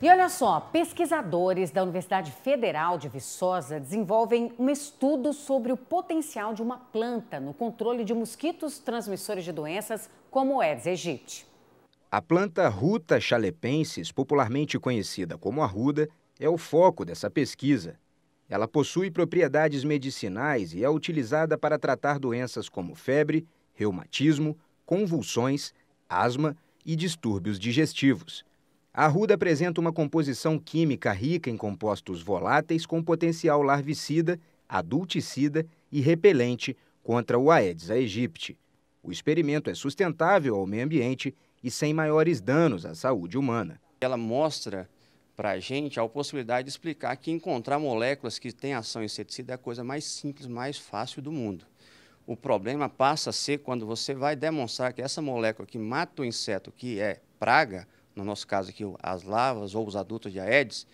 E olha só, pesquisadores da Universidade Federal de Viçosa desenvolvem um estudo sobre o potencial de uma planta no controle de mosquitos transmissores de doenças como o Aedes aegypti. A planta Ruta chalepensis, popularmente conhecida como arruda, é o foco dessa pesquisa. Ela possui propriedades medicinais e é utilizada para tratar doenças como febre, reumatismo, convulsões, asma e distúrbios digestivos a ruda apresenta uma composição química rica em compostos voláteis com potencial larvicida adulticida e repelente contra o aedes aegypti o experimento é sustentável ao meio ambiente e sem maiores danos à saúde humana ela mostra para a gente a possibilidade de explicar que encontrar moléculas que têm ação inseticida é a coisa mais simples, mais fácil do mundo. O problema passa a ser quando você vai demonstrar que essa molécula que mata o inseto, que é praga, no nosso caso aqui, as larvas ou os adultos de Aedes,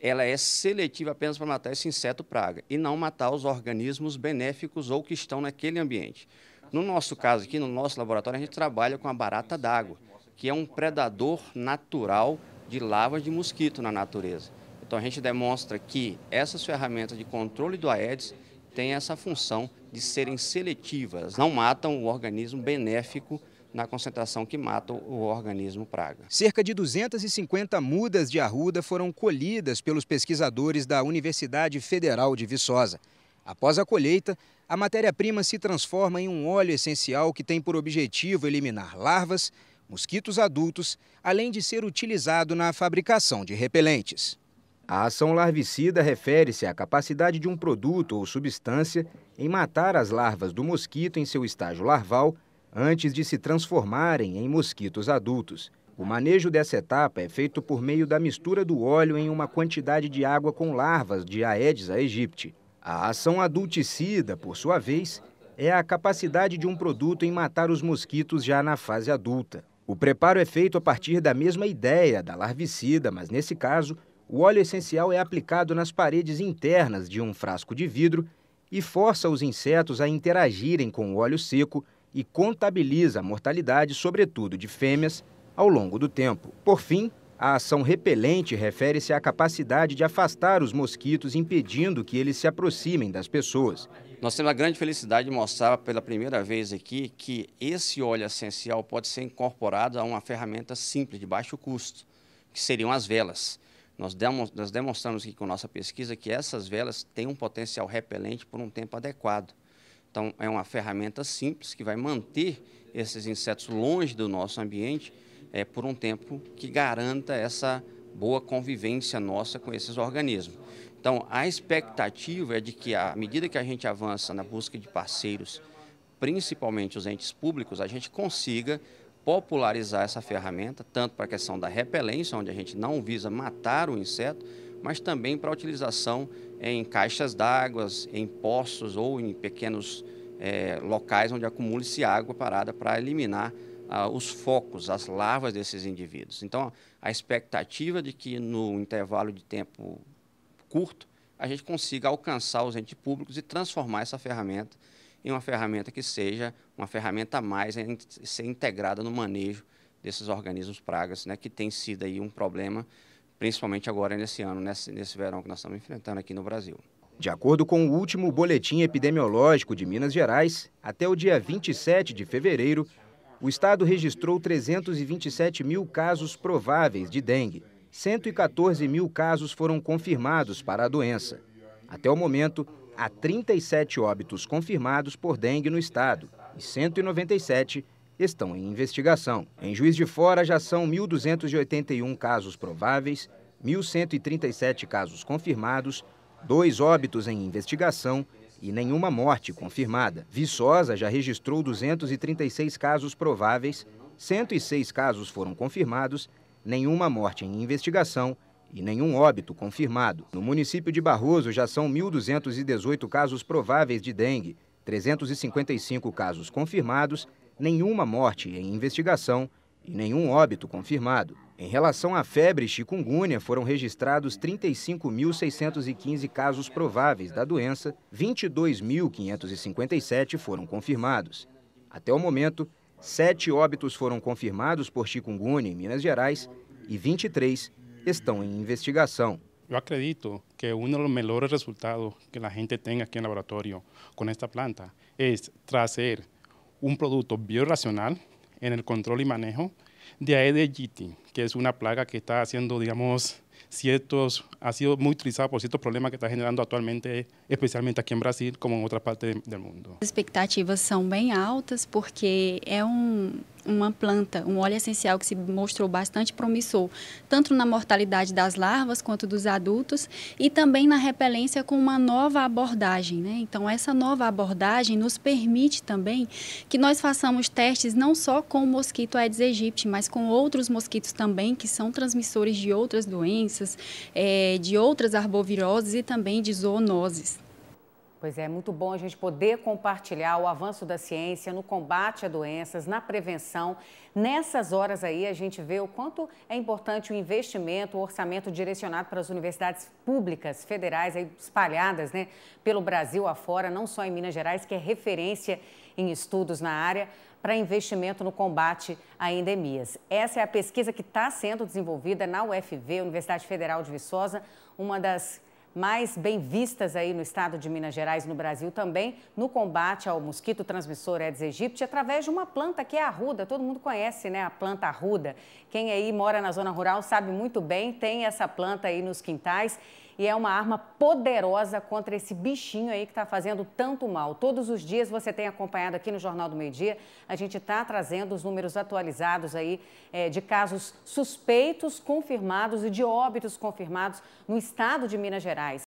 ela é seletiva apenas para matar esse inseto praga e não matar os organismos benéficos ou que estão naquele ambiente. No nosso caso aqui, no nosso laboratório, a gente trabalha com a barata d'água, que é um predador natural de larvas de mosquito na natureza. Então a gente demonstra que essas ferramentas de controle do Aedes têm essa função de serem seletivas, não matam o organismo benéfico na concentração que mata o organismo praga. Cerca de 250 mudas de arruda foram colhidas pelos pesquisadores da Universidade Federal de Viçosa. Após a colheita, a matéria-prima se transforma em um óleo essencial que tem por objetivo eliminar larvas, mosquitos adultos, além de ser utilizado na fabricação de repelentes. A ação larvicida refere-se à capacidade de um produto ou substância em matar as larvas do mosquito em seu estágio larval antes de se transformarem em mosquitos adultos. O manejo dessa etapa é feito por meio da mistura do óleo em uma quantidade de água com larvas de Aedes aegypti. A ação adulticida, por sua vez, é a capacidade de um produto em matar os mosquitos já na fase adulta. O preparo é feito a partir da mesma ideia da larvicida, mas nesse caso, o óleo essencial é aplicado nas paredes internas de um frasco de vidro e força os insetos a interagirem com o óleo seco e contabiliza a mortalidade, sobretudo de fêmeas, ao longo do tempo. Por fim, a ação repelente refere-se à capacidade de afastar os mosquitos, impedindo que eles se aproximem das pessoas. Nós temos a grande felicidade de mostrar pela primeira vez aqui que esse óleo essencial pode ser incorporado a uma ferramenta simples, de baixo custo, que seriam as velas. Nós, demonstramos aqui com nossa pesquisa que essas velas têm um potencial repelente por um tempo adequado. Então, é uma ferramenta simples que vai manter esses insetos longe do nosso ambiente é, por um tempo que garanta essa boa convivência nossa com esses organismos. Então, a expectativa é de que, à medida que a gente avança na busca de parceiros, principalmente os entes públicos, a gente consiga popularizar essa ferramenta, tanto para a questão da repelência, onde a gente não visa matar o inseto, mas também para utilização em caixas d'água, em poços ou em pequenos é, locais onde acumule-se água parada para eliminar ah, os focos, as larvas desses indivíduos. Então, a expectativa de que no intervalo de tempo curto a gente consiga alcançar os entes públicos e transformar essa ferramenta em uma ferramenta que seja uma ferramenta a mais a ser integrada no manejo desses organismos pragas, né, que tem sido aí um problema principalmente agora nesse ano, nesse, nesse verão que nós estamos enfrentando aqui no Brasil. De acordo com o último boletim epidemiológico de Minas Gerais, até o dia 27 de fevereiro, o estado registrou 327 mil casos prováveis de dengue. 114 mil casos foram confirmados para a doença. Até o momento, há 37 óbitos confirmados por dengue no estado e 197 estão em investigação. Em Juiz de Fora já são 1.281 casos prováveis, 1.137 casos confirmados, dois óbitos em investigação e nenhuma morte confirmada. Viçosa já registrou 236 casos prováveis, 106 casos foram confirmados, nenhuma morte em investigação e nenhum óbito confirmado. No município de Barroso já são 1.218 casos prováveis de dengue, 355 casos confirmados nenhuma morte em investigação e nenhum óbito confirmado. Em relação à febre chikungunya, foram registrados 35.615 casos prováveis da doença, 22.557 foram confirmados. Até o momento, sete óbitos foram confirmados por chikungunya em Minas Gerais e 23 estão em investigação. Eu acredito que um dos melhores resultados que a gente tem aqui no laboratório com esta planta é trazer un producto biorracional en el control y manejo de Aedes que es una plaga que está haciendo, digamos, ciertos, ha sido muy utilizada por ciertos problemas que está generando actualmente, especialmente aquí en Brasil, como en otras partes del mundo. Las expectativas son bien altas, porque es un... Um uma planta, um óleo essencial que se mostrou bastante promissor, tanto na mortalidade das larvas quanto dos adultos e também na repelência com uma nova abordagem. Né? Então, essa nova abordagem nos permite também que nós façamos testes não só com o mosquito Aedes aegypti, mas com outros mosquitos também que são transmissores de outras doenças, é, de outras arboviroses e também de zoonoses. Pois é, muito bom a gente poder compartilhar o avanço da ciência no combate a doenças, na prevenção. Nessas horas aí a gente vê o quanto é importante o investimento, o orçamento direcionado para as universidades públicas federais aí espalhadas, né, pelo Brasil afora, não só em Minas Gerais, que é referência em estudos na área para investimento no combate a endemias. Essa é a pesquisa que está sendo desenvolvida na UFV, Universidade Federal de Viçosa, uma das mais bem vistas aí no estado de Minas Gerais, no Brasil também, no combate ao mosquito transmissor Aedes aegypti, através de uma planta que é a arruda. Todo mundo conhece, né, a planta arruda. Quem aí mora na zona rural sabe muito bem, tem essa planta aí nos quintais e é uma arma poderosa contra esse bichinho aí que está fazendo tanto mal. Todos os dias você tem acompanhado aqui no Jornal do Meio Dia, a gente está trazendo os números atualizados aí é, de casos suspeitos confirmados e de óbitos confirmados no estado de Minas Gerais.